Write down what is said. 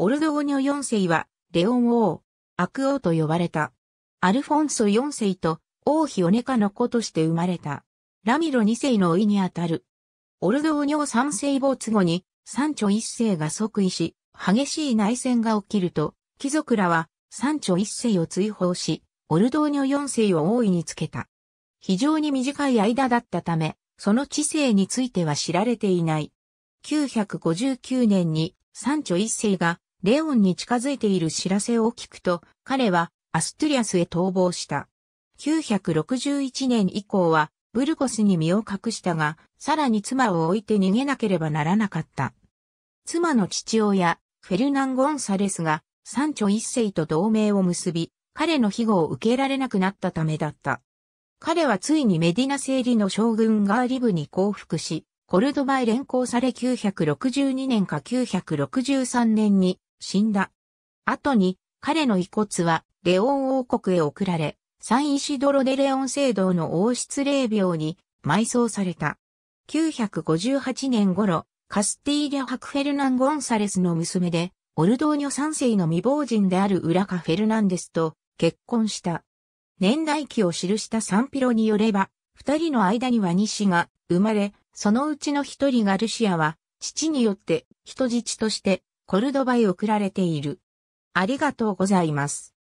オルドーニョ4世は、レオン王、悪王と呼ばれた。アルフォンソ4世と、王妃オネカの子として生まれた。ラミロ2世の老いにあたる。オルドーニョ3世没後に、三女一世が即位し、激しい内戦が起きると、貴族らは三女一世を追放し、オルドーニョ四世を王位につけた。非常に短い間だったため、その知性については知られていない。959年にチョ1世がレオンに近づいている知らせを聞くと、彼はアストゥリアスへ逃亡した。961年以降は、ブルコスに身を隠したが、さらに妻を置いて逃げなければならなかった。妻の父親、フェルナン・ゴンサレスが、サンチョ一世と同盟を結び、彼の庇護を受けられなくなったためだった。彼はついにメディナ政理の将軍ガーリブに降伏し、コルドバへ連行され962年か963年に死んだ。後に、彼の遺骨は、レオン王国へ送られ、サンイシドロデレオン聖堂の王室霊廟に埋葬された。958年頃、カスティーリャ・ハクフェルナン・ゴンサレスの娘で、オルドーニョ三世の未亡人であるウラカ・フェルナンデスと結婚した。年代記を記したサンピロによれば、二人の間には二子が生まれ、そのうちの一人がルシアは、父によって人質としてコルドバへ送られている。ありがとうございます。